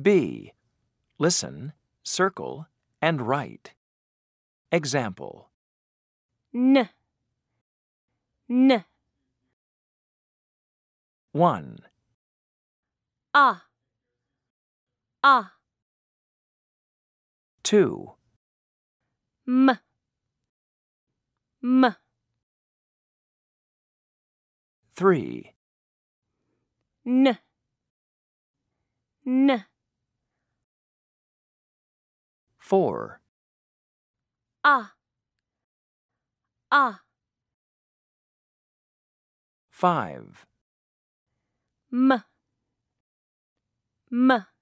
B. Listen, circle, and write. Example N. N. 1. Ah. Ah. 2. M. M. 3. N. N four. Ah. Ah. Five. M. M.